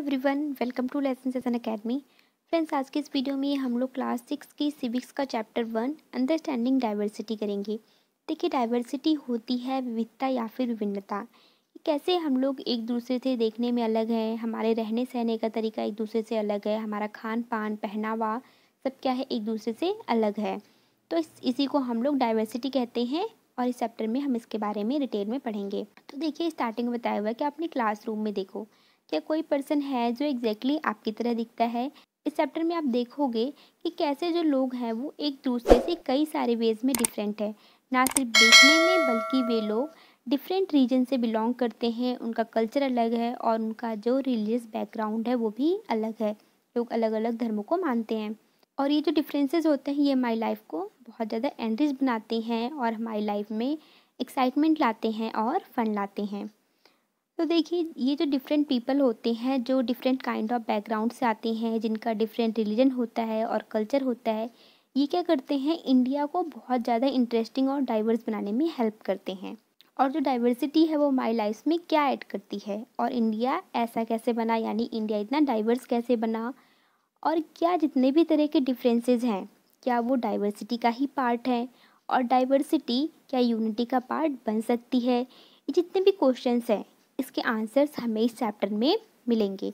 every everyone welcome to lesson session academy friends आज के इस वीडियो में हम लोग क्लास सिक्स की सिविक्स का चैप्टर वन अंडरस्टैंडिंग डाइवर्सिटी करेंगे देखिए डाइवर्सिटी होती है विविधता या फिर विभिन्नता कैसे हम लोग एक दूसरे से देखने में अलग हैं हमारे रहने सहने का तरीका एक दूसरे से अलग है हमारा खान पान पहनावा सब क्या है एक दूसरे से अलग है तो इस इसी को हम लोग डाइवर्सिटी कहते हैं और इस चैप्टर में हम इसके बारे में डिटेल में पढ़ेंगे तो देखिए स्टार्टिंग में बताया हुआ है कि अपने क्लास में देखो क्या कोई पर्सन है जो एग्जैक्टली exactly आपकी तरह दिखता है इस चैप्टर में आप देखोगे कि कैसे जो लोग हैं वो एक दूसरे से कई सारे वेज में डिफरेंट है ना सिर्फ देखने में बल्कि वे लोग डिफरेंट रीजन से बिलोंग करते हैं उनका कल्चर अलग है और उनका जो रिलीजियस बैकग्राउंड है वो भी अलग है लोग अलग अलग धर्मों को मानते हैं और ये जो डिफरेंसेस होते हैं ये हमारी लाइफ को बहुत ज़्यादा एनरिच बनाते हैं और हमारी लाइफ में एक्साइटमेंट लाते हैं और फन लाते हैं तो देखिए ये जो डिफरेंट पीपल होते हैं जो डिफरेंट काइंड ऑफ बैकग्राउंड से आते हैं जिनका डिफरेंट रिलीजन होता है और कल्चर होता है ये क्या करते हैं इंडिया को बहुत ज़्यादा इंटरेस्टिंग और डाइवर्स बनाने में हेल्प करते हैं और जो डाइवर्सिटी है वो माई लाइफ में क्या ऐड करती है और इंडिया ऐसा कैसे बना यानी इंडिया इतना डाइवर्स कैसे बना और क्या जितने भी तरह के डिफरेंसेस हैं क्या वो डाइवर्सिटी का ही पार्ट है और डाइवर्सिटी क्या यूनिटी का पार्ट बन सकती है ये जितने भी क्वेश्चंस हैं इसके आंसर्स हमें इस चैप्टर में मिलेंगे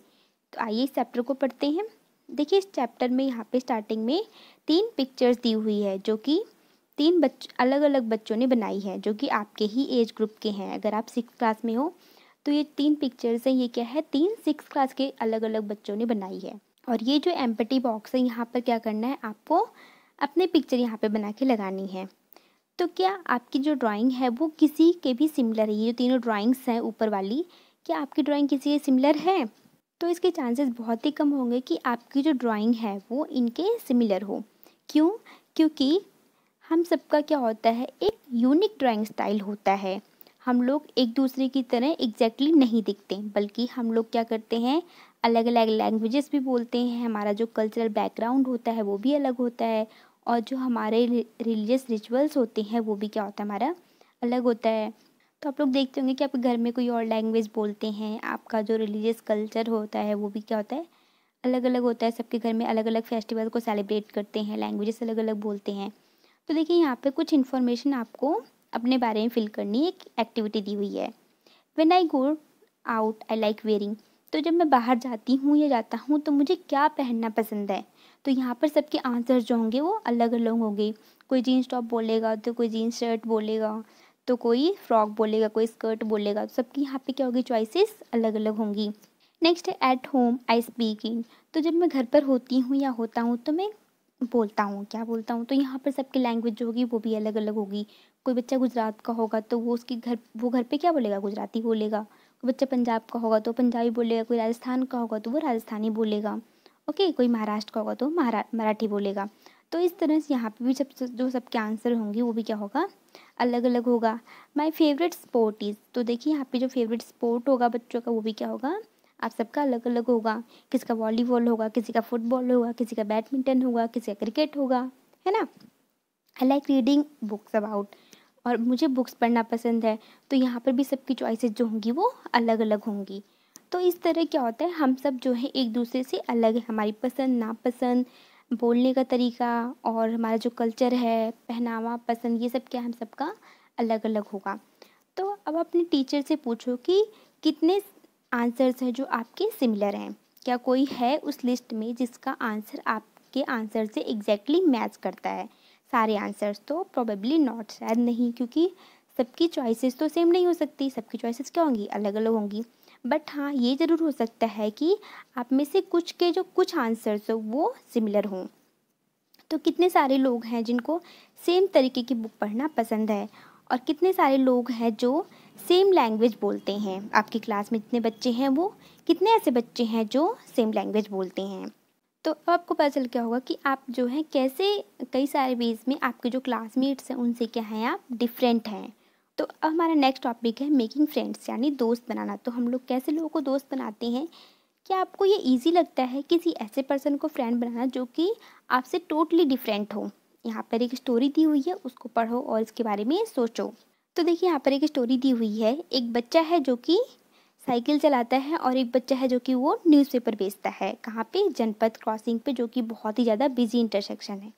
तो आइए इस चैप्टर को पढ़ते हैं देखिए इस चैप्टर में यहाँ पे स्टार्टिंग में तीन पिक्चर्स दी हुई है जो कि तीन बच अलग अलग बच्चों ने बनाई है जो कि आपके ही एज ग्रुप के हैं अगर आप सिक्स क्लास में हो तो ये तीन पिक्चर्स हैं ये क्या है तीन सिक्स क्लास के अलग अलग बच्चों ने बनाई है और ये जो एम्पटी बॉक्स है यहाँ पर क्या करना है आपको अपने पिक्चर यहाँ पे बना के लगानी है तो क्या आपकी जो ड्राइंग है वो किसी के भी सिमिलर है ये तीनों ड्राइंग्स हैं ऊपर वाली क्या आपकी ड्राइंग किसी के सिमिलर है तो इसके चांसेस बहुत ही कम होंगे कि आपकी जो ड्राइंग है वो इनके सिमिलर हो क्यों क्योंकि हम सबका क्या होता है एक यूनिक ड्राइंग स्टाइल होता है हम लोग एक दूसरे की तरह एग्जैक्टली exactly नहीं दिखते बल्कि हम लोग क्या करते हैं अलग अलग लैंग्वेजेस भी बोलते हैं हमारा जो कल्चरल बैकग्राउंड होता है वो भी अलग होता है और जो हमारे रिलीजियस रिचुअल्स होते हैं वो भी क्या होता है हमारा अलग होता है तो आप लोग देखते होंगे कि आपके घर में कोई और लैंग्वेज बोलते हैं आपका जो रिलीजियस कल्चर होता है वो भी क्या होता है अलग अलग होता है सबके घर में अलग अलग फेस्टिवल को सेलिब्रेट करते हैं लैंग्वेजेस अलग अलग बोलते हैं तो देखिए यहाँ पे कुछ इन्फॉर्मेशन आपको अपने बारे में फिल करनी एक एक्टिविटी दी हुई है when I go out I like wearing तो जब मैं बाहर जाती हूँ या जाता हूँ तो मुझे क्या पहनना पसंद है तो यहाँ पर सबके आंसर जो होंगे वो अलग अलग होंगे कोई जीन्स टॉप बोलेगा तो कोई जीन्स शर्ट बोलेगा तो कोई फ्रॉक बोलेगा कोई स्कर्ट बोलेगा तो सबकी यहाँ पे क्या होगी चॉइसेस अलग अलग होंगी नेक्स्ट है एट होम आई स्पीकिंग तो जब मैं घर पर होती हूँ या होता हूँ तो मैं बोलता हूँ क्या बोलता हूँ तो यहाँ पर सबकी लैंग्वेज जो होगी वो भी अलग अलग होगी कोई बच्चा गुजरात का होगा तो वो उसके घर वो घर पर क्या बोलेगा गुजराती बोलेगा कोई बच्चा पंजाब का होगा तो पंजाबी बोलेगा कोई राजस्थान का होगा तो वो राजस्थानी बोलेगा ओके कोई महाराष्ट्र का होगा तो महारा मराठी बोलेगा तो इस तरह से यहाँ पे भी सब जो सबके आंसर होंगे वो भी क्या होगा अलग अलग होगा माई फेवरेट स्पोर्ट इज़ तो देखिए यहाँ पे जो फेवरेट स्पोर्ट होगा बच्चों का वो भी क्या होगा आप सबका अलग अलग होगा किसका वॉलीबॉल होगा किसी का फुटबॉल होगा किसी का बैडमिंटन होगा किसी का क्रिकेट होगा है ना I like reading books about और मुझे बुक्स पढ़ना पसंद है तो यहाँ पर भी सबकी चॉइसेस जो होंगी वो अलग अलग होंगी तो इस तरह क्या होता है हम सब जो है एक दूसरे से अलग है हमारी पसंद नापसंद बोलने का तरीका और हमारा जो कल्चर है पहनावा पसंद ये सब क्या हम सबका अलग अलग होगा तो अब अपने टीचर से पूछो कि कितने आंसर्स हैं जो आपके सिमिलर हैं क्या कोई है उस लिस्ट में जिसका आंसर आपके आंसर से एग्जैक्टली exactly मैच करता है सारे आंसर्स तो प्रोबेबली नॉट शायद नहीं क्योंकि सबकी चॉइसेस तो सेम नहीं हो सकती सबकी चॉइसेस क्या होंगी अलग अलग होंगी बट हाँ ये ज़रूर हो सकता है कि आप में से कुछ के जो कुछ आंसर्स हो वो सिमिलर हों तो कितने सारे लोग हैं जिनको सेम तरीके की बुक पढ़ना पसंद है और कितने सारे लोग हैं जो सेम लैंग्वेज बोलते हैं आपकी क्लास में जितने बच्चे हैं वो कितने ऐसे बच्चे हैं जो सेम लैंग्वेज बोलते हैं तो अब आपको पता चल क्या होगा कि आप जो हैं कैसे कई सारे वेज में आपके जो क्लासमेट्स हैं उनसे क्या हैं आप डिफरेंट हैं तो अब हमारा नेक्स्ट टॉपिक है मेकिंग फ्रेंड्स यानी दोस्त बनाना तो हम लोग कैसे लोगों को दोस्त बनाते हैं क्या आपको ये इजी लगता है किसी ऐसे पर्सन को फ्रेंड बनाना जो कि आपसे टोटली डिफरेंट हो यहाँ पर एक स्टोरी दी हुई है उसको पढ़ो और इसके बारे में सोचो तो देखिए यहाँ पर एक स्टोरी दी हुई है एक बच्चा है जो कि साइकिल चलाता है और एक बच्चा है जो कि वो न्यूज़पेपर बेचता है कहाँ पे जनपद क्रॉसिंग पे जो कि बहुत ही ज़्यादा बिजी इंटरसेक्शन है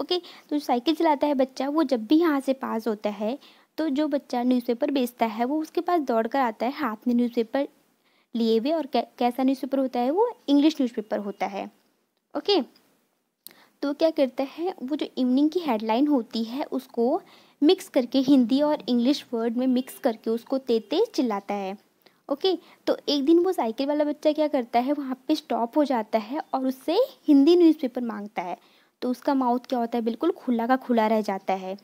ओके तो जो साइकिल चलाता है बच्चा वो जब भी यहाँ से पास होता है तो जो बच्चा न्यूज़पेपर बेचता है वो उसके पास दौड़ कर आता है हाथ में न्यूज़पेपर लिए हुए और कैसा न्यूज़पेपर होता है वो इंग्लिश न्यूज़पेपर होता है ओके तो क्या करता है वो जो इवनिंग की हेडलाइन होती है उसको मिक्स करके हिंदी और इंग्लिश वर्ड में मिक्स करके उसको तेते चिल्लाता है ओके तो एक दिन वो साइकिल वाला बच्चा क्या करता है वहाँ पे स्टॉप हो जाता है और उससे हिंदी न्यूज़पेपर मांगता है तो उसका माउथ क्या होता है बिल्कुल खुला का खुला रह जाता है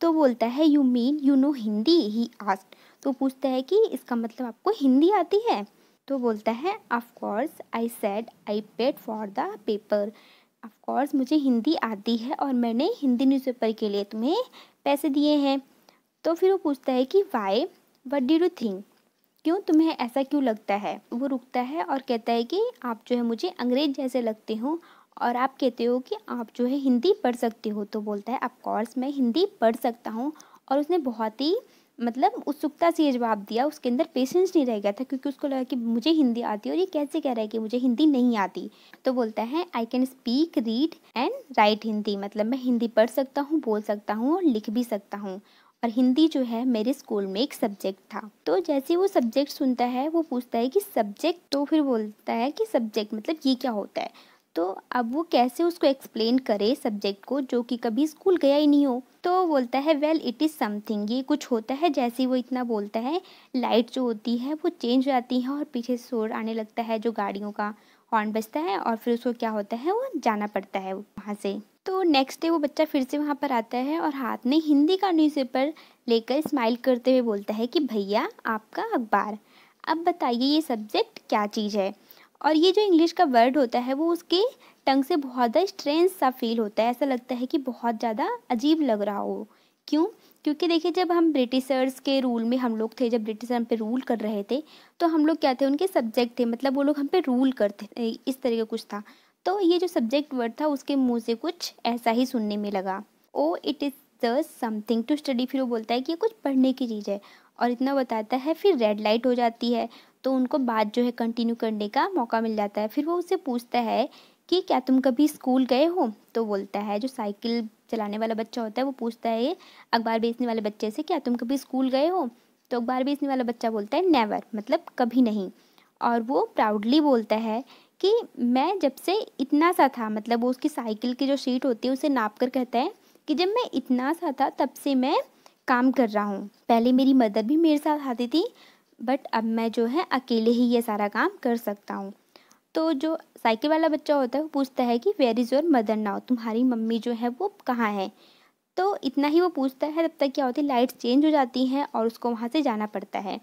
तो बोलता है you mean you know Hindi ही आस्ट तो पूछता है कि इसका मतलब आपको हिंदी आती है तो बोलता है of course I said I paid for the paper of course मुझे हिंदी आती है और मैंने हिंदी न्यूज़पेपर के लिए तुम्हें पैसे दिए हैं तो फिर वो पूछता है कि why what do you think क्यों तुम्हें ऐसा क्यों लगता है वो रुकता है और कहता है कि आप जो है मुझे अंग्रेज जैसे लगते हो और आप कहते हो कि आप जो है हिंदी पढ़ सकते हो तो बोलता है अफकोर्स मैं हिंदी पढ़ सकता हूँ और उसने बहुत ही मतलब उत्सुकता से ये जवाब दिया उसके अंदर पेशेंस नहीं रह गया था क्योंकि उसको लगा कि मुझे हिंदी आती है और ये कैसे कह रहा है कि मुझे हिंदी नहीं आती तो बोलता है I can speak read and write Hindi मतलब मैं हिंदी पढ़ सकता हूँ बोल सकता हूँ और लिख भी सकता हूँ और हिंदी जो है मेरे स्कूल में एक सब्जेक्ट था तो जैसे वो सब्जेक्ट सुनता है वो पूछता है कि सब्जेक्ट तो फिर बोलता है कि सब्जेक्ट मतलब ये क्या होता है तो अब वो कैसे उसको एक्सप्लेन करे सब्जेक्ट को जो कि कभी स्कूल गया ही नहीं हो तो बोलता है वेल इट इज़ समथिंग ये कुछ होता है जैसे वो इतना बोलता है लाइट जो होती है वो चेंज हो जाती है और पीछे शोर आने लगता है जो गाड़ियों का हॉर्न बजता है और फिर उसको क्या होता है वो जाना पड़ता है वहाँ से तो नेक्स्ट डे वो बच्चा फिर से वहाँ पर आता है और हाथ में हिंदी का न्यूज़पेपर लेकर स्माइल करते हुए बोलता है कि भैया आपका अखबार अब बताइए ये सब्जेक्ट क्या चीज़ है और ये जो इंग्लिश का वर्ड होता है वो उसके टंग से बहुत ज़्यादा स्ट्रेंस सा फील होता है ऐसा लगता है कि बहुत ज़्यादा अजीब लग रहा हो क्यों क्योंकि देखिए जब हम ब्रिटिशर्स के रूल में हम लोग थे जब ब्रिटिशर हम पे रूल कर रहे थे तो हम लोग क्या थे उनके सब्जेक्ट थे मतलब वो लोग हम पे रूल करते थे इस तरह का कुछ था तो ये जो सब्जेक्ट वर्ड था उसके मुंह से कुछ ऐसा ही सुनने में लगा oh it is the something to study फिर वो बोलता है कि ये कुछ पढ़ने की चीज़ है और इतना बताता है फिर रेड लाइट हो जाती है तो उनको बात जो है कंटिन्यू करने का मौका मिल जाता है फिर वो उससे पूछता है कि क्या तुम कभी स्कूल गए हो तो बोलता है जो साइकिल चलाने वाला बच्चा होता है वो पूछता है अखबार बेचने वाले बच्चे से क्या तुम कभी स्कूल गए हो तो अखबार बेचने वाला बच्चा बोलता है नेवर मतलब कभी नहीं और वो प्राउडली बोलता है कि मैं जब से इतना सा था मतलब वो उसकी साइकिल की जो सीट होती है उसे नाप कर कहता है कि जब मैं इतना सा था तब से मैं काम कर रहा हूँ पहले मेरी मदर भी मेरे साथ आती थी बट अब मैं जो है अकेले ही ये सारा काम कर सकता हूँ तो जो साइकिल वाला बच्चा होता है वो पूछता है कि where is your mother now तुम्हारी मम्मी जो है वो कहाँ है तो इतना ही वो पूछता है तब तक क्या होती है लाइट्स चेंज हो जाती है और उसको वहाँ से जाना पड़ता है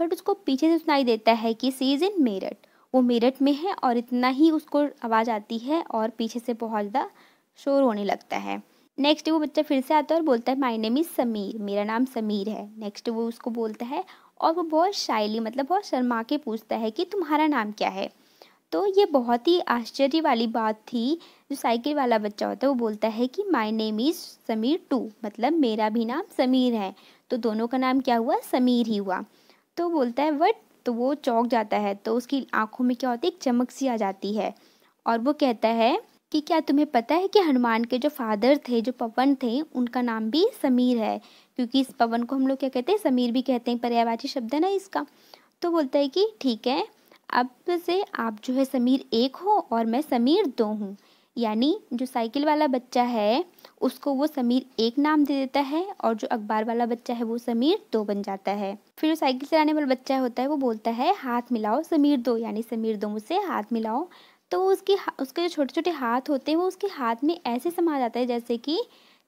बट उसको पीछे से सुनाई देता है कि सी इज़ इन मेरठ वो मेरठ में है और इतना ही उसको आवाज़ आती है और पीछे से बहुत ज़्यादा शोर होने लगता है नेक्स्ट वो बच्चा फिर से आता है और बोलता है माय नेम इज़ समीर मेरा नाम समीर है नेक्स्ट वो उसको बोलता है और वो बहुत शायली मतलब बहुत शर्मा के पूछता है कि तुम्हारा नाम क्या है तो ये बहुत ही आश्चर्य वाली बात थी जो साइकिल वाला बच्चा होता है वो बोलता है कि my name is Sameer too मतलब मेरा भी नाम समीर है तो दोनों का नाम क्या हुआ समीर ही हुआ तो बोलता है वट तो वो चौक जाता है तो उसकी आंखों में क्या होती है एक चमक सी आ जाती है और वो कहता है कि क्या तुम्हें पता है कि हनुमान के जो फादर थे जो पवन थे उनका नाम भी समीर है क्योंकि इस पवन को हम लोग क्या कहते हैं समीर भी कहते हैं पर्यायवाची शब्द है ना इसका तो बोलता है कि ठीक है अब से आप जो है समीर एक हो और मैं समीर दो हूँ यानी जो साइकिल वाला बच्चा है उसको वो समीर एक नाम दे देता है और जो अखबार वाला बच्चा है वो समीर दो बन जाता है फिर जो साइकिल चलाने वाला बच्चा होता है वो बोलता है हाथ मिलाओ समीर दो यानी समीर दो मुझसे हाथ मिलाओ तो उसकी उसके जो छोटे छोटे हाथ होते हैं वो उसके हाथ में ऐसे समा जाता है जैसे कि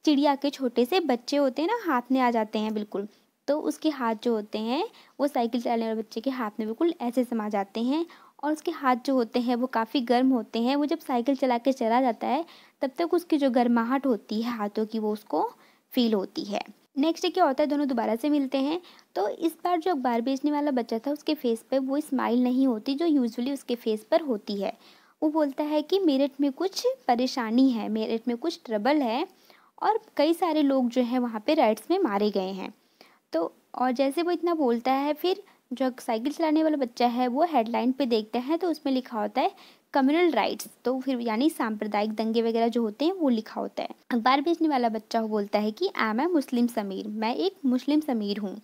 चिड़िया के छोटे से बच्चे होते हैं ना हाथ में आ जाते हैं बिल्कुल तो उसके हाथ जो होते हैं वो साइकिल चलाने वाले बच्चे के हाथ में बिल्कुल ऐसे समा जाते हैं और उसके हाथ जो होते हैं वो काफ़ी गर्म होते हैं वो जब साइकिल चला के चला जाता है तब तक उसकी जो गर्माहट होती है हाथों की वो उसको फील होती है नेक्स्ट डे क्या होता है दोनों दोबारा से मिलते हैं तो इस बार जो अखबार बेचने वाला बच्चा था उसके फेस पर वो स्माइल नहीं होती जो यूजुअली उसके फेस पर होती है वो बोलता है कि मेरठ में कुछ परेशानी है मेरठ में कुछ ट्रबल है और कई सारे लोग जो हैं वहाँ पे राइड्स में मारे गए हैं तो और जैसे वो इतना बोलता है फिर जो साइकिल चलाने वाला बच्चा है वो हेडलाइन पे देखता है तो उसमें लिखा होता है कम्युनल राइट्स तो फिर यानी सांप्रदायिक दंगे वगैरह जो होते हैं वो लिखा होता है अखबार बेचने वाला बच्चा वो बोलता है कि आई एम ए मुस्लिम समीर मैं एक मुस्लिम समीर हूँ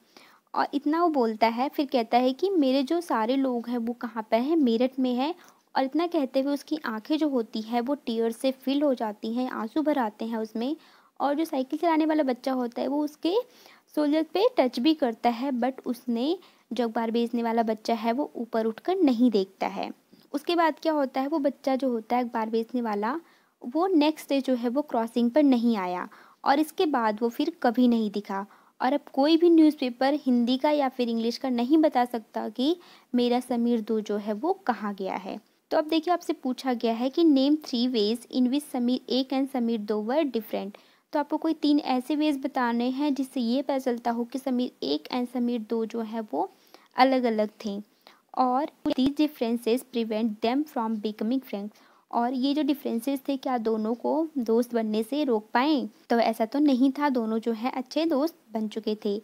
और इतना वो बोलता है फिर कहता है कि मेरे जो सारे लोग हैं वो कहाँ पर हैं मेरठ में है और इतना कहते हुए उसकी आंखें जो होती है वो टीयर से फिल हो जाती हैं आंसू भर आते हैं उसमें और जो साइकिल चलाने वाला बच्चा होता है वो उसके सोल्जर पे टच भी करता है बट उसने जो अखबार बेचने वाला बच्चा है वो ऊपर उठकर नहीं देखता है उसके बाद क्या होता है वो बच्चा जो होता है अखबार बेचने वाला वो नेक्स्ट डे जो है वो क्रॉसिंग पर नहीं आया और इसके बाद वो फिर कभी नहीं दिखा और अब कोई भी न्यूज़पेपर हिंदी का या फिर इंग्लिश का नहीं बता सकता कि मेरा समीर दो जो है वो कहाँ गया है तो अब देखिए आपसे पूछा गया है कि name three ways in which Sameer एक एंड समीर दो वर डिफरेंट तो आपको कोई तीन ऐसे वेज बताने हैं जिससे ये पता चलता हो कि समीर एक एंड समीर दो जो है वो अलग अलग थे और these differences prevent them from becoming friends और ये जो डिफरेंसेस थे क्या दोनों को दोस्त बनने से रोक पाए तो ऐसा तो नहीं था दोनों जो है अच्छे दोस्त बन चुके थे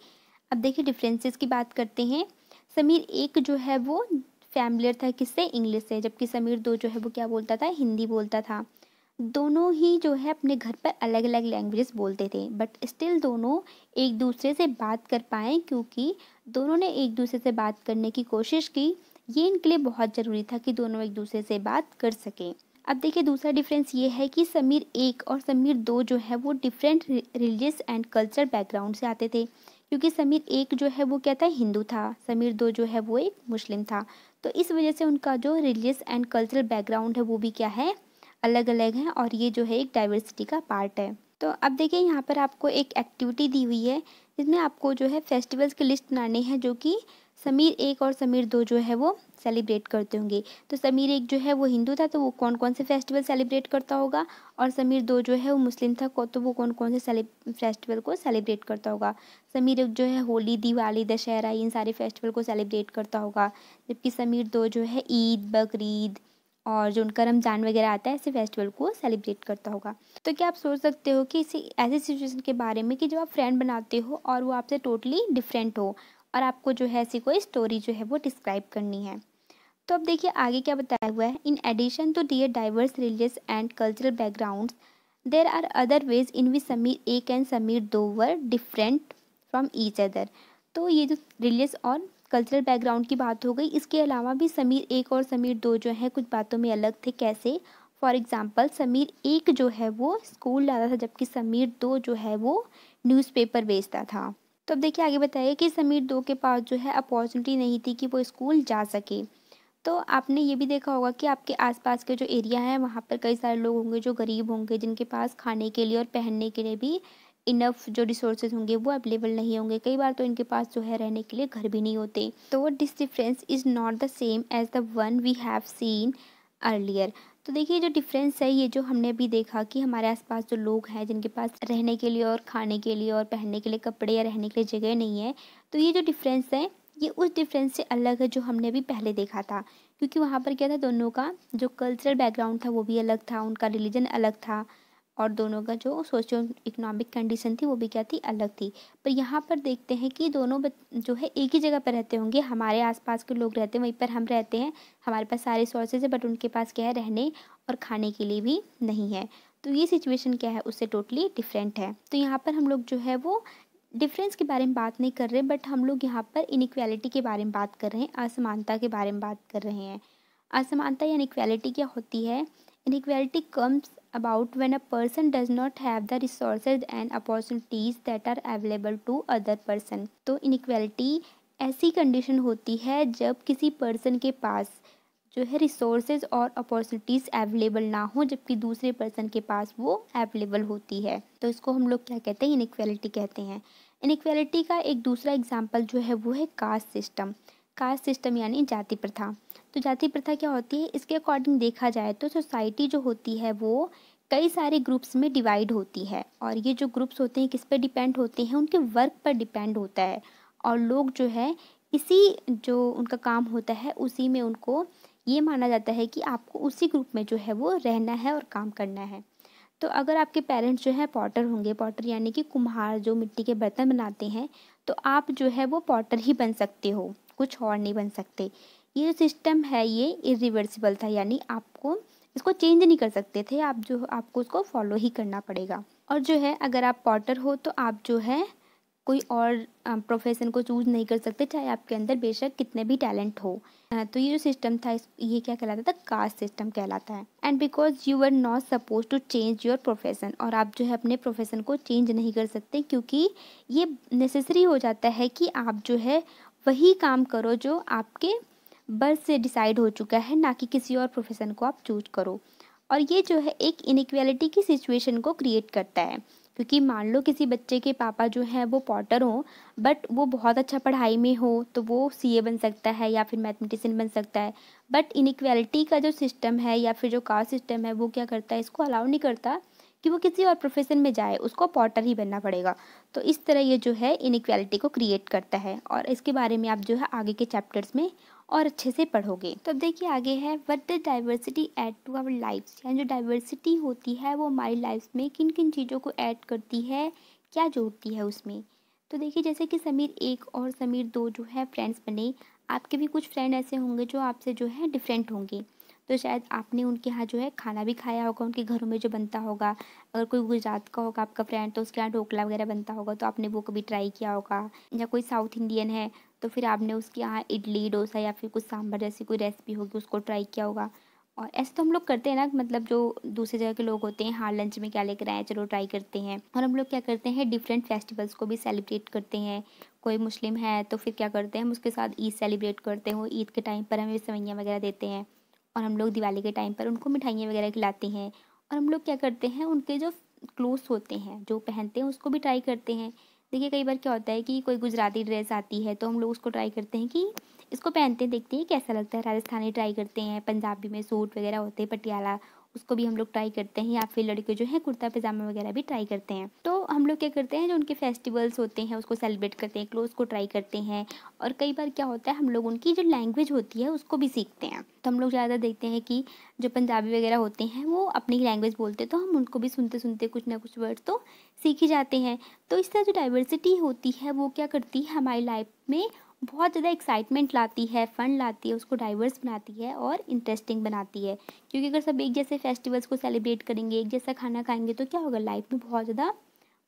अब देखिए डिफरेंसेस की बात करते हैं समीर एक जो है वो फैमिलियर था किससे इंग्लिश से जबकि समीर दो जो है वो क्या बोलता था हिंदी बोलता था दोनों ही जो है अपने घर पर अलग अलग लैंग्वेजेस बोलते थे बट स्टिल दोनों एक दूसरे से बात कर पाए क्योंकि दोनों ने एक दूसरे से बात करने की कोशिश की ये इनके लिए बहुत ज़रूरी था कि दोनों एक दूसरे से बात कर सकें अब देखिए दूसरा डिफरेंस ये है कि समीर एक और समीर दो जो है वो different religious and culture background से आते थे क्योंकि समीर एक जो है वो क्या था हिंदू था समीर दो जो है वो एक मुस्लिम था तो इस वजह से उनका जो रिलीजियस एंड कल्चरल बैकग्राउंड है वो भी क्या है अलग अलग है और ये जो है एक डाइवर्सिटी का पार्ट है तो अब देखिए यहाँ पर आपको एक एक्टिविटी दी हुई है जिसमें आपको जो है फेस्टिवल्स की लिस्ट बनानी है जो कि समीर एक और समीर दो जो है वो सेलिब्रेट करते होंगे तो समीर एक जो है वो हिंदू था तो वो कौन कौन से फेस्टिवल सेलिब्रेट करता होगा और समीर दो जो है वो मुस्लिम था तो वो कौन कौन से फेस्टिवल को सेलिब्रेट करता होगा समीर एक जो है होली दिवाली दशहरा इन सारे फेस्टिवल को सेलिब्रेट करता होगा जबकि समीर दो जो है ईद बकरीद और जो उनका रमज़ान वगैरह आता है ऐसे फेस्टिवल को सेलिब्रेट करता होगा तो क्या आप सोच सकते हो कि इसी ऐसे सिचुएशन के बारे में कि जब आप फ्रेंड बनाते हो और वो आपसे टोटली डिफरेंट हो और आपको जो है ऐसी कोई स्टोरी जो है वो डिस्क्राइब करनी है तो अब देखिए आगे क्या बताया हुआ है in addition to their diverse religious and cultural background there are other ways in which Sameer A can Sameer दो were different from each other तो ये जो रिलीजियस और कल्चरल बैकग्राउंड की बात हो गई इसके अलावा भी समीर एक और समीर दो जो है कुछ बातों में अलग थे कैसे फॉर एग्ज़ाम्पल समीर एक जो है वो स्कूल जाता था जबकि समीर दो जो है वो न्यूज़पेपर बेचता था तो अब देखिए आगे बताइए कि समीर दो के पास जो है अपॉर्चुनिटी नहीं थी कि वो स्कूल जा सके तो आपने ये भी देखा होगा कि आपके आसपास के जो एरिया है वहाँ पर कई सारे लोग होंगे जो गरीब होंगे जिनके पास खाने के लिए और पहनने के लिए भी इनफ जो रिसोर्सेज होंगे वो अवेलेबल नहीं होंगे कई बार तो इनके पास जो है रहने के लिए घर भी नहीं होते तो this difference is not the same as the one we have seen earlier तो देखिए जो डिफरेंस है ये जो हमने अभी देखा कि हमारे आसपास जो लोग हैं जिनके पास रहने के लिए और खाने के लिए और पहनने के लिए कपड़े या रहने के लिए जगह नहीं है तो ये जो डिफरेंस है ये उस डिफरेंस से अलग है जो हमने अभी पहले देखा था क्योंकि वहाँ पर क्या था दोनों का जो कल्चरल बैकग्राउंड था वो भी अलग था उनका रिलीजन अलग था और दोनों का जो सोशो इकोनॉमिक कंडीशन थी वो भी क्या थी अलग थी पर यहाँ पर देखते हैं कि दोनों जो है एक ही जगह पर रहते होंगे हमारे आसपास के लोग रहते हैं वहीं पर हम रहते हैं हमारे पास सारे सोर्सेज है बट उनके पास क्या है रहने और खाने के लिए भी नहीं है तो ये सिचुएशन क्या है उससे टोटली डिफरेंट है तो यहाँ पर हम लोग जो है वो डिफरेंस के बारे में बात नहीं कर रहे बट हम लोग यहाँ पर इनक्वालिटी के बारे में बात कर रहे हैं असमानता के बारे में बात कर रहे हैं असमानता या इनक्वालिटी क्या होती है inequality comes about when a person does not have the resource and opportunities that are available to other person तो inequality ऐसी कंडीशन होती है जब किसी पर्सन के पास जो है रिसोर्सेज और अपॉर्चुनिटीज़ अवेलेबल ना हो जबकि दूसरे पर्सन के पास वो अवेलेबल होती है तो इसको हम लोग क्या कहते हैं इनक्वालिटी कहते हैं इनक्वेलिटी का एक दूसरा एग्जाम्पल जो है वो है कास्ट सिस्टम कास्ट सिस्टम यानी जाति प्रथा तो जाति प्रथा क्या होती है इसके अकॉर्डिंग देखा जाए तो सोसाइटी जो होती है वो कई सारे ग्रुप्स में डिवाइड होती है और ये जो ग्रुप्स होते हैं किस पर डिपेंड होते हैं उनके वर्क पर डिपेंड होता है और लोग जो है इसी जो उनका काम होता है उसी में उनको ये माना जाता है कि आपको उसी ग्रुप में जो है वो रहना है और काम करना है तो अगर आपके पेरेंट्स जो है पॉटर होंगे पॉटर यानी कि कुम्हार जो मिट्टी के बर्तन बनाते हैं तो आप जो है वो पॉटर ही बन सकते हो कुछ और नहीं बन सकते ये जो सिस्टम है ये इरिवर्सिबल था यानी आपको इसको चेंज नहीं कर सकते थे आप जो आपको उसको फॉलो ही करना पड़ेगा और जो है अगर आप पॉटर हो तो आप जो है कोई और प्रोफेशन को चूज़ नहीं कर सकते चाहे आपके अंदर बेशक कितने भी टैलेंट हो तो ये जो सिस्टम था ये क्या कहलाता था कास्ट सिस्टम कहलाता है and because you are not suppose to change your profession और आप जो है अपने प्रोफेशन को चेंज नहीं कर सकते क्योंकि ये नेसेसरी हो जाता है कि आप जो है वही काम करो जो आपके बर्थ से डिसाइड हो चुका है ना कि किसी और प्रोफेशन को आप चूज करो और ये जो है एक इनक्वालिटी की सिचुएशन को क्रिएट करता है क्योंकि मान लो किसी बच्चे के पापा जो हैं वो पॉटर हों बट वो बहुत अच्छा पढ़ाई में हो तो वो सीए बन सकता है या फिर मैथमेटिशियन बन सकता है बट इनक्वालिटी का जो सिस्टम है या फिर जो कास्ट सिस्टम है वो क्या करता है इसको अलाउ नहीं करता कि वो किसी और प्रोफेशन में जाए उसको पॉटर ही बनना पड़ेगा तो इस तरह ये जो है इनक्वालिटी को क्रिएट करता है और इसके बारे में आप जो है आगे के चैप्टर्स में और अच्छे से पढ़ोगे तब तो देखिए आगे है what the diversity add to our life यानी जो डाइवर्सिटी होती है वो हमारी लाइफ में किन किन चीज़ों को ऐड करती है क्या जोड़ती है उसमें तो देखिए जैसे कि समीर एक और समीर दो जो है फ्रेंड्स बने आपके भी कुछ फ्रेंड ऐसे होंगे जो आपसे जो है डिफरेंट होंगे तो शायद आपने उनके यहाँ जो है खाना भी खाया होगा उनके घरों में जो बनता होगा अगर कोई गुजरात का होगा आपका फ्रेंड तो उसके यहाँ ढोकला वगैरह बनता होगा तो आपने वो कभी ट्राई किया होगा या कोई साउथ इंडियन है तो फिर आपने उसके यहाँ इडली डोसा या फिर कुछ सांभर जैसी कोई रेसिपी होगी उसको ट्राई किया होगा और ऐसे तो हम लोग करते हैं ना मतलब जो दूसरे जगह के लोग होते हैं हाँ लंच में क्या लेकर आए चलो ट्राई करते हैं और हम लोग क्या करते हैं डिफरेंट फेस्टिवल्स को भी सेलिब्रेट करते हैं कोई मुस्लिम है तो फिर क्या करते हैं हम उसके साथ ईद सेलिब्रेट करते हैं ईद के टाइम पर हमें सवैयाँ वगैरह देते हैं और हम लोग दिवाली के टाइम पर उनको मिठाइयाँ वगैरह खिलाते हैं और हम लोग क्या करते हैं उनके जो क्लोथ्स होते हैं जो पहनते हैं उसको भी ट्राई करते हैं देखिए कई बार क्या होता है कि कोई गुजराती ड्रेस आती है तो हम लोग उसको ट्राई करते हैं कि इसको पहनते हैं देखते हैं कैसा लगता है राजस्थानी ट्राई करते हैं पंजाबी में सूट वगैरह होते हैं पटियाला उसको भी हम लोग ट्राई करते हैं या फिर लड़के जो है कुर्ता पैजामा वगैरह भी ट्राई करते हैं तो हम लोग क्या करते हैं जो उनके फेस्टिवल्स होते हैं उसको सेलिब्रेट करते हैं क्लोथ को ट्राई करते हैं और कई बार क्या होता है हम लोग उनकी जो लैंग्वेज होती है उसको भी सीखते हैं तो हम लोग ज़्यादा देखते हैं कि जो पंजाबी वगैरह होते हैं वो अपनी लैंग्वेज बोलते हैं तो हम उनको भी सुनते सुनते कुछ ना कुछ वर्ड्स तो सीख ही जाते हैं तो इस तरह जो डाइवर्सिटी होती है वो क्या करती है हमारी लाइफ में बहुत ज़्यादा एक्साइटमेंट लाती है फ़न लाती है उसको डाइवर्स बनाती है और इंटरेस्टिंग बनाती है क्योंकि अगर सब एक जैसे फेस्टिवल्स को सेलिब्रेट करेंगे एक जैसा खाना खाएंगे तो क्या होगा लाइफ में बहुत ज़्यादा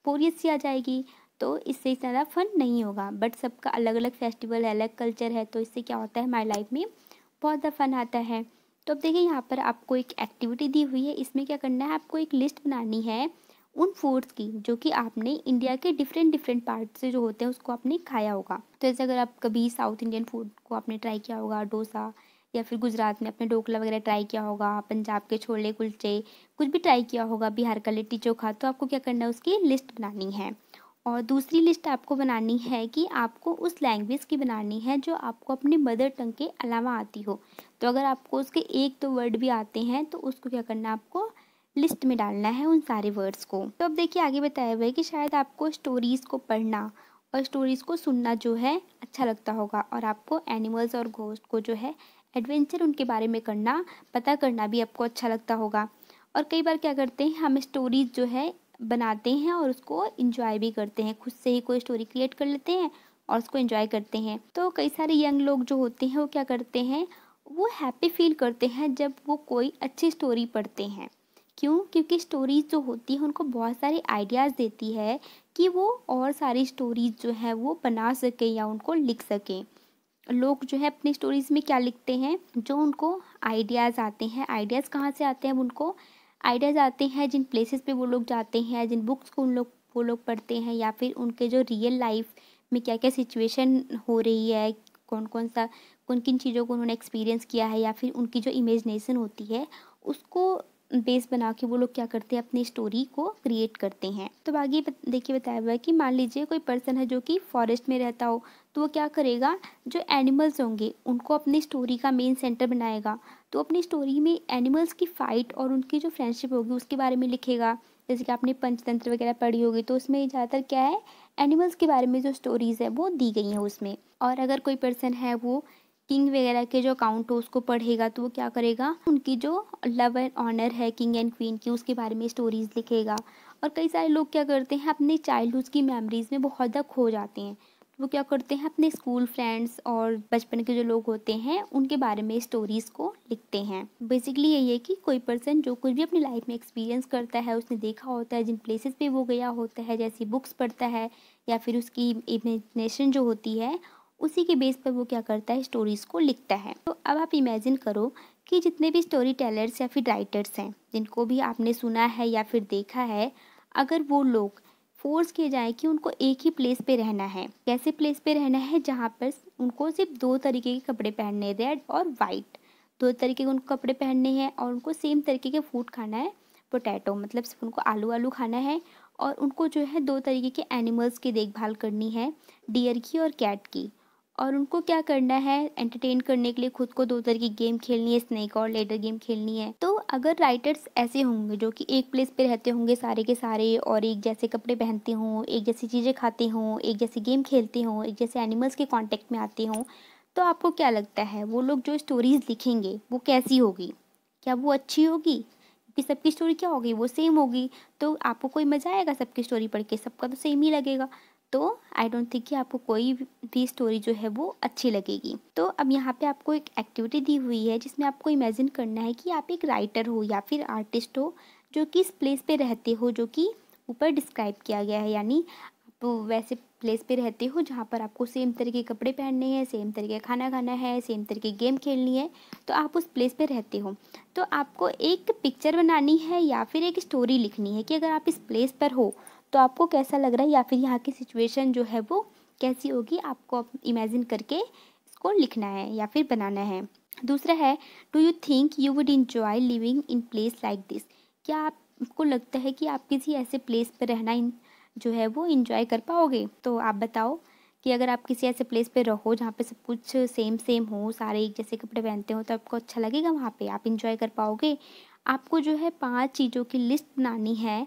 बोरियत सी आ जाएगी तो इससे इस ज़्यादा फ़न नहीं होगा बट सबका अलग अलग फेस्टिवल है अलग कल्चर है तो इससे क्या होता है हमारी लाइफ में बहुत ज़्यादा फ़न आता है तो अब देखिए यहाँ पर आपको एक एक्टिविटी दी हुई है इसमें क्या करना है आपको एक लिस्ट बनानी है उन फूड्स की जो कि आपने इंडिया के डिफरेंट डिफरेंट पार्ट से जो होते हैं उसको आपने खाया होगा तो जैसे अगर आप कभी साउथ इंडियन फूड को आपने ट्राई किया होगा डोसा या फिर गुजरात में अपने ढोकला वगैरह ट्राई किया होगा पंजाब के छोले कुलचे कुछ भी ट्राई किया होगा बिहार का लिट्टी चोखा तो आपको क्या करना है उसकी लिस्ट बनानी है और दूसरी लिस्ट आपको बनानी है कि आपको उस लैंग्वेज की बनानी है जो आपको अपने मदर टंग के अलावा आती हो तो अगर आपको उसके एक दो तो वर्ड भी आते हैं तो उसको क्या करना है आपको लिस्ट में डालना है उन सारे वर्ड्स को तो अब देखिए आगे बताया हुआ है कि शायद आपको स्टोरीज़ को पढ़ना और स्टोरीज़ को सुनना जो है अच्छा लगता होगा और आपको एनिमल्स और घोस्ट को जो है एडवेंचर उनके बारे में करना पता करना भी आपको अच्छा लगता होगा और कई बार क्या करते हैं हम स्टोरीज जो है बनाते हैं और उसको इंजॉय भी करते हैं खुद से ही कोई स्टोरी क्रिएट कर लेते हैं और उसको इंजॉय करते हैं तो कई सारे यंग लोग जो होते हैं वो क्या करते हैं वो हैप्पी फील करते हैं जब वो कोई अच्छी स्टोरी पढ़ते हैं क्यों क्योंकि स्टोरीज जो होती है उनको बहुत सारे आइडियाज़ देती है कि वो और सारी स्टोरीज जो है वो बना सकें या उनको लिख सकें लोग जो है अपनी स्टोरीज़ में क्या लिखते हैं जो उनको आइडियाज़ आते हैं आइडियाज़ कहाँ से आते हैं उनको आइडियाज़ आते हैं जिन प्लेसेस पे वो लोग जाते हैं जिन बुक्स को उन लोग वो लोग पढ़ते हैं या फिर उनके जो रियल लाइफ में क्या क्या सिचुएशन हो रही है कौन कौन सा कौन किन चीज़ों को उन्होंने एक्सपीरियंस किया है या फिर उनकी जो इमेजिनेसन होती है उसको बेस बना के वो लोग क्या करते हैं अपनी स्टोरी को क्रिएट करते हैं तो आगे देखिए बताया हुआ है कि मान लीजिए कोई पर्सन है जो कि फॉरेस्ट में रहता हो तो वो क्या करेगा जो एनिमल्स होंगे उनको अपनी स्टोरी का मेन सेंटर बनाएगा तो अपनी स्टोरी में एनिमल्स की फ़ाइट और उनकी जो फ्रेंडशिप होगी उसके बारे में लिखेगा जैसे कि आपने पंचतंत्र वगैरह पढ़ी होगी तो उसमें ज़्यादातर क्या है एनिमल्स के बारे में जो स्टोरीज़ है वो दी गई हैं उसमें और अगर कोई पर्सन है वो किंग वगैरह के जो अकाउंट हो उसको पढ़ेगा तो वो क्या करेगा उनकी जो लव एंड ऑनर है किंग एंड क्वीन की उसके बारे में स्टोरीज़ लिखेगा और कई सारे लोग क्या करते हैं अपने चाइल्डहुड की मेमोरीज़ में बहुत ज़्यादा खो जाते हैं तो वो क्या करते हैं अपने स्कूल फ्रेंड्स और बचपन के जो लोग होते हैं उनके बारे में स्टोरीज़ को लिखते हैं बेसिकली यही है कि कोई पर्सन जो कुछ भी अपनी लाइफ में एक्सपीरियंस करता है उसने देखा होता है जिन प्लेसेस पे वो गया होता है जैसी बुक्स पढ़ता है या फिर उसकी इमेजिनेशन जो होती है उसी के बेस पर वो क्या करता है स्टोरीज़ को लिखता है तो अब आप इमेजिन करो कि जितने भी स्टोरी टेलर्स या फिर राइटर्स हैं जिनको भी आपने सुना है या फिर देखा है अगर वो लोग फोर्स किए जाए कि उनको एक ही प्लेस पे रहना है कैसे प्लेस पे रहना है जहाँ पर उनको सिर्फ दो तरीके के कपड़े पहनने रेड और वाइट दो तरीके के उनको कपड़े पहनने हैं और उनको सेम तरीके के फूड खाना है पोटैटो मतलब सिर्फ उनको आलू आलू खाना है और उनको जो है दो तरीके के एनिमल्स की देखभाल करनी है डियर की और कैट की और उनको क्या करना है एंटरटेन करने के लिए खुद को दो तरह की गेम खेलनी है स्नेक और लेडर गेम खेलनी है तो अगर राइटर्स ऐसे होंगे जो कि एक प्लेस पे रहते होंगे सारे के सारे और एक जैसे कपड़े पहनते हों एक जैसी चीज़ें खाते हों एक जैसे गेम खेलते हों एक जैसे एनिमल्स के कॉन्टेक्ट में आते हों तो आपको क्या लगता है वो लोग जो स्टोरीज़ लिखेंगे वो कैसी होगी क्या वो अच्छी होगी कि सबकी स्टोरी क्या होगी वो सेम होगी तो आपको कोई मज़ा आएगा सबकी स्टोरी पढ़ के सबका तो सेम ही लगेगा तो आई डोंट थिंक कि आपको कोई भी स्टोरी जो है वो अच्छी लगेगी तो अब यहाँ पे आपको एक एक्टिविटी दी हुई है जिसमें आपको इमेजिन करना है कि आप एक राइटर हो या फिर आर्टिस्ट हो जो कि इस प्लेस पे रहते हो जो कि ऊपर डिस्क्राइब किया गया है यानी आप वैसे प्लेस पे रहते हो जहाँ पर आपको सेम तरह के कपड़े पहनने हैं सेम तरह का खाना खाना है सेम तरह की गेम खेलनी है तो आप उस प्लेस पे रहते हो तो आपको एक पिक्चर बनानी है या फिर एक स्टोरी लिखनी है कि अगर आप इस प्लेस पर हो तो आपको कैसा लग रहा है या फिर यहाँ की सिचुएशन जो है वो कैसी होगी आपको इमेजिन करके इसको लिखना है या फिर बनाना है दूसरा है do you think you would enjoy living in place like this क्या आपको लगता है कि आप किसी ऐसे प्लेस पर रहना जो है वो इन्जॉय कर पाओगे तो आप बताओ कि अगर आप किसी ऐसे प्लेस पे रहो जहाँ पे सब कुछ सेम सेम हो सारे एक जैसे कपड़े पहनते हो तो आपको अच्छा लगेगा वहाँ पे आप इन्जॉय कर पाओगे आपको जो है पांच चीज़ों की लिस्ट बनानी है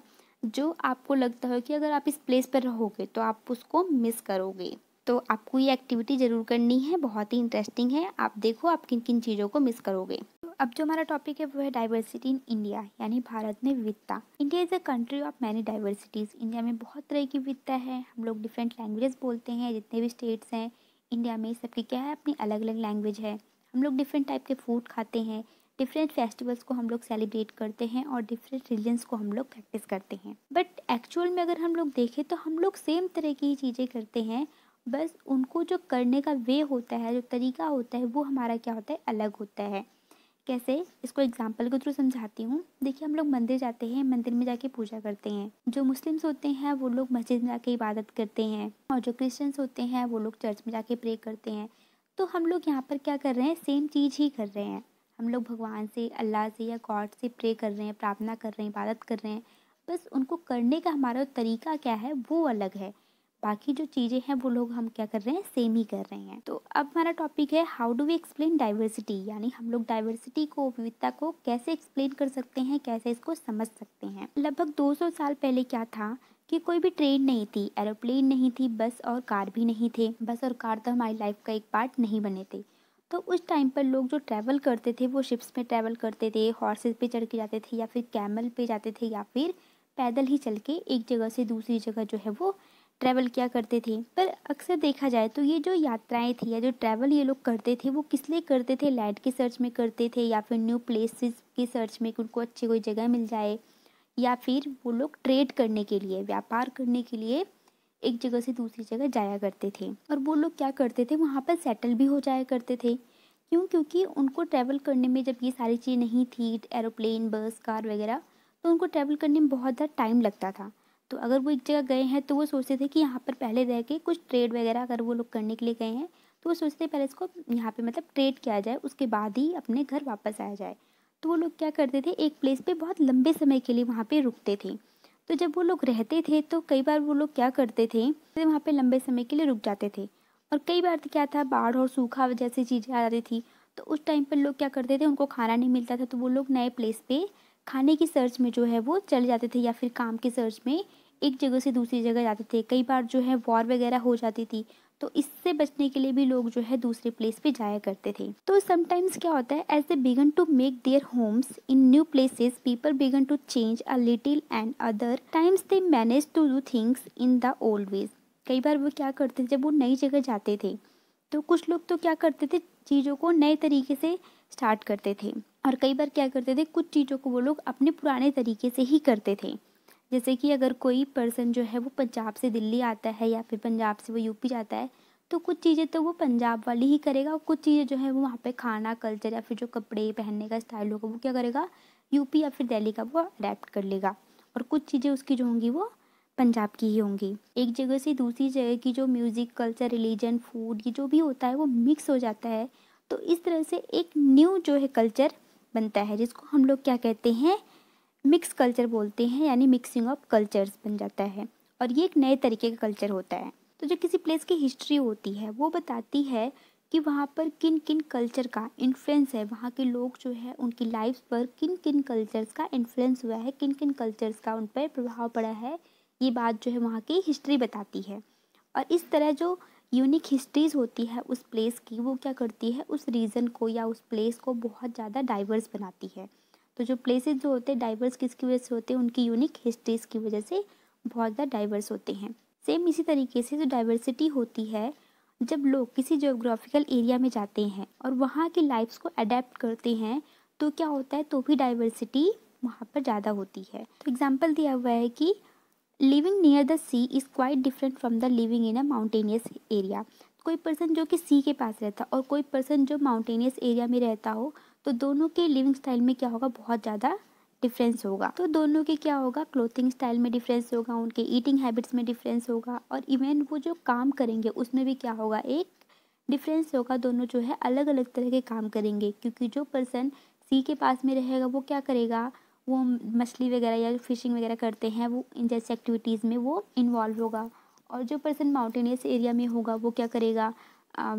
जो आपको लगता हो कि अगर आप इस प्लेस पर रहोगे तो आप उसको मिस करोगे तो आपको ये एक्टिविटी ज़रूर करनी है बहुत ही इंटरेस्टिंग है आप देखो आप किन किन चीज़ों को मिस करोगे अब जो हमारा टॉपिक है वो है डाइवर्सिटी इन इंडिया यानी भारत में विविधता India is a country of many diversities India में बहुत तरह की विविधता है हम लोग डिफरेंट लैंग्वेजेस बोलते हैं जितने भी स्टेट्स हैं इंडिया में सबकी क्या है अपनी अलग अलग लैंग्वेज है हम लोग डिफरेंट टाइप के फूड खाते हैं डिफरेंट फेस्टिवल्स को हम लोग सेलिब्रेट करते हैं और डिफरेंट रिलीजन्स को हम लोग प्रैक्टिस करते हैं बट एक्चुअल में अगर हम लोग देखें तो हम लोग सेम तरह की ही चीज़ें करते हैं बस उनको जो करने का वे होता है जो तरीका होता है वो हमारा क्या होता है अलग होता है कैसे इसको एग्जाम्पल के थ्रू समझाती हूँ देखिए हम लोग मंदिर जाते हैं मंदिर में जाके पूजा करते हैं जो मुस्लिम्स होते हैं वो लोग मस्जिद में जाके इबादत करते हैं और जो क्रिश्चियंस होते हैं वो लोग चर्च में जाके प्रे करते हैं तो हम लोग यहाँ पर क्या कर रहे हैं सेम चीज़ ही कर रहे हैं हम लोग भगवान से अल्लाह से या गॉड से प्रे कर रहे हैं प्रार्थना कर रहे हैं इबादत कर रहे हैं बस उनको करने का हमारा तरीका क्या है वो अलग है बाकी जो चीज़ें हैं वो लोग हम क्या कर रहे हैं सेम ही कर रहे हैं तो अब हमारा टॉपिक है how do we explain diversity यानी हम लोग डाइवर्सिटी को विविधता को कैसे एक्सप्लेन कर सकते हैं कैसे इसको समझ सकते हैं लगभग 200 साल पहले क्या था कि कोई भी ट्रेन नहीं थी एरोप्लेन नहीं थी बस और कार भी नहीं थे बस और कार तो हमारी लाइफ का एक पार्ट नहीं बने थे तो उस टाइम पर लोग जो ट्रैवल करते थे वो शिप्स में ट्रैवल करते थे हॉर्सेस पे चढ़ के जाते थे या फिर कैमल पे जाते थे या फिर पैदल ही चल के एक जगह से दूसरी जगह जो है वो ट्रैवल किया करते थे पर अक्सर देखा जाए तो ये जो यात्राएं थी या जो ट्रैवल ये लोग करते थे वो किस लिए करते थे लैंड के सर्च में करते थे या फिर न्यू प्लेसेस की सर्च में कि उनको अच्छी कोई जगह मिल जाए या फिर वो लोग ट्रेड करने के लिए व्यापार करने के लिए एक जगह से दूसरी जगह जाया करते थे और वो लोग क्या करते थे वहाँ पर सेटल भी हो जाया करते थे क्यों क्योंकि उनको ट्रैवल करने में जब ये सारी चीज़ नहीं थी एरोप्लेन बस कार वगैरह तो उनको ट्रैवल करने में बहुत ज़्यादा टाइम लगता था तो अगर वो एक जगह गए हैं तो वो सोचते थे कि यहाँ पर पहले रह के कुछ ट्रेड वगैरह अगर वो लोग करने के लिए गए हैं तो वो सोचते पहले इसको यहाँ पे मतलब ट्रेड किया जाए उसके बाद ही अपने घर वापस आया जाए तो वो लोग क्या करते थे एक प्लेस पे बहुत लंबे समय के लिए वहाँ पे रुकते थे तो जब वो लोग रहते थे तो कई बार वो लोग क्या करते थे तो वहाँ पे लंबे समय के लिए रुक जाते थे और कई बार तो क्या था बाढ़ और सूखा जैसी चीज़ें आ जाती थी तो उस टाइम पर लोग क्या करते थे उनको खाना नहीं मिलता था तो वो लोग नए प्लेस पर खाने की सर्च में जो है वो चले जाते थे या फिर काम की सर्च में एक जगह से दूसरी जगह जाते थे कई बार जो है वॉर वगैरह हो जाती थी तो इससे बचने के लिए भी लोग जो है दूसरे प्लेस पे जाया करते थे तो समटाइम्स क्या होता है as they begin to make their homes in new places people begin to change a little and other times they manage to do things in the old ways कई बार वो क्या करते थे जब वो नई जगह जाते थे तो कुछ लोग तो क्या करते थे चीज़ों को नए तरीके से स्टार्ट करते थे और कई बार क्या करते थे कुछ चीज़ों को वो लोग अपने पुराने तरीके से ही करते थे जैसे कि अगर कोई पर्सन जो है वो पंजाब से दिल्ली आता है या फिर पंजाब से वो यूपी जाता है तो कुछ चीज़ें तो वो पंजाब वाली ही करेगा और कुछ चीज़ें जो है वो वहाँ पे खाना कल्चर या फिर जो कपड़े पहनने का स्टाइल होगा वो क्या करेगा यूपी या फिर दिल्ली का वो अडेप्ट कर लेगा और कुछ चीज़ें उसकी जो होंगी वो पंजाब की ही होंगी एक जगह से दूसरी जगह की जो म्यूज़िक कल्चर रिलीजन फूड ये जो भी होता है वो मिक्स हो जाता है तो इस तरह से एक न्यू जो है कल्चर बनता है जिसको हम लोग क्या कहते हैं मिक्स कल्चर बोलते हैं यानी मिक्सिंग ऑफ कल्चर्स बन जाता है और ये एक नए तरीके का कल्चर होता है तो जो किसी प्लेस की हिस्ट्री होती है वो बताती है कि वहाँ पर किन किन कल्चर का इन्फ्लुएंस है वहाँ के लोग जो है उनकी लाइफ पर किन किन कल्चर्स का इन्फ्लुएंस हुआ है किन किन कल्चर्स का उन पर प्रभाव पड़ा है ये बात जो है वहाँ की हिस्ट्री बताती है और इस तरह जो यूनिक हिस्ट्रीज़ होती है उस प्लेस की वो क्या करती है उस रीज़न को या उस प्लेस को बहुत ज़्यादा डाइवर्स बनाती है तो जो प्लेसेस जो होते हैं डाइवर्स किसकी वजह से होते हैं उनकी यूनिक हिस्ट्रीज की वजह से बहुत ज़्यादा डाइवर्स होते हैं सेम इसी तरीके से जो डाइवर्सिटी होती है जब लोग किसी जोग्राफिकल एरिया में जाते हैं और वहाँ की लाइफ्स को अडेप्ट करते हैं तो क्या होता है तो भी डाइवर्सिटी वहाँ पर ज़्यादा होती है तो एग्जाम्पल दिया हुआ है कि living near the sea is quite different from the living in a mountainous area कोई पर्सन जो कि सी के पास रहता और कोई पर्सन जो माउंटेनियस एरिया में रहता हो तो दोनों के लिविंग स्टाइल में क्या होगा बहुत ज़्यादा डिफरेंस होगा तो दोनों के क्या होगा क्लोथिंग स्टाइल में डिफरेंस होगा उनके ईटिंग हैबिट्स में डिफरेंस होगा और इवन वो जो काम करेंगे उसमें भी क्या होगा एक डिफरेंस होगा दोनों जो है अलग अलग तरह के काम करेंगे क्योंकि जो पर्सन सी के पास में रहेगा वो क्या करेगा वो मछली वगैरह या फिशिंग वगैरह करते हैं वो इन जैसे एक्टिविटीज़ में वो इन्वॉल्व होगा और जो पर्सन माउंटेनियस एरिया में होगा वो क्या करेगा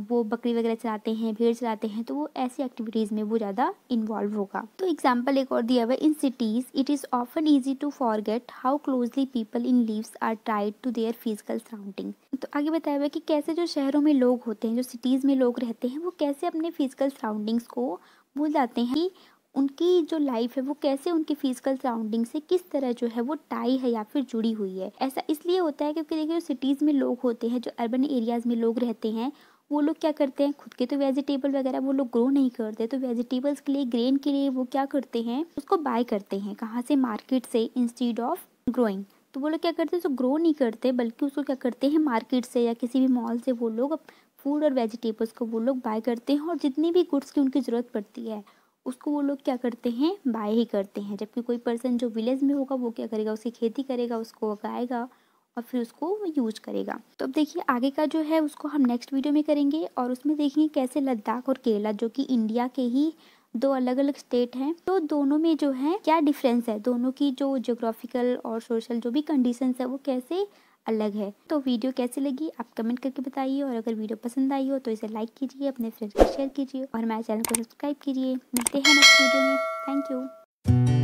वो बकरी वगैरह चलाते हैं भेड़ चलाते हैं तो वो ऐसी एक्टिविटीज़ में वो ज़्यादा इन्वॉल्व होगा तो एग्जाम्पल एक और दिया हुआ in cities it is often easy to forget how closely people in lives are tied to their physical surrounding तो आगे बताया हुआ है कि कैसे जो शहरों में लोग होते हैं जो सिटीज़ में लोग रहते हैं वो कैसे अपने फिजिकल सराउंडिंग्स को भूल जाते हैं कि उनकी जो लाइफ है वो कैसे उनकी फिजिकल सराउंडिंग से किस तरह जो है वो टाई है या फिर जुड़ी हुई है ऐसा इसलिए होता है क्योंकि देखिए जो सिटीज़ में लोग होते हैं जो अर्बन एरियाज़ में लोग रहते हैं वो लोग क्या करते हैं खुद के तो वेजिटेबल वगैरह वो लोग ग्रो नहीं करते तो वेजिटेबल्स के लिए ग्रेन के लिए वो क्या करते हैं उसको बाय करते हैं कहाँ से मार्केट से इंस्टीड ऑफ ग्रोइंग तो वो लोग क्या करते हैं तो ग्रो नहीं करते बल्कि उसको क्या करते हैं मार्केट से या किसी भी मॉल से वो लोग फूड और वेजिटेबल्स को वो लोग बाय करते हैं और जितनी भी गुड्स की उनकी ज़रूरत पड़ती है उसको वो लोग क्या करते हैं बाय ही करते हैं जबकि कोई पर्सन जो विलेज में होगा वो क्या करेगा उसकी खेती करेगा उसको उगाएगा और फिर उसको वो यूज करेगा तो अब देखिए आगे का जो है उसको हम नेक्स्ट वीडियो में करेंगे और उसमें देखेंगे कैसे लद्दाख और केरला जो कि इंडिया के ही दो अलग अलग स्टेट हैं तो दोनों में जो है क्या डिफरेंस है दोनों की जो जोग्राफिकल और सोशल जो भी कंडीशन है वो कैसे अलग है तो वीडियो कैसी लगी आप कमेंट करके बताइए और अगर वीडियो पसंद आई हो तो इसे लाइक कीजिए अपने फ्रेंड्स को शेयर कीजिए और हमारे चैनल को सब्सक्राइब कीजिए मिलते हैं नेक्स्ट वीडियो में थैंक यू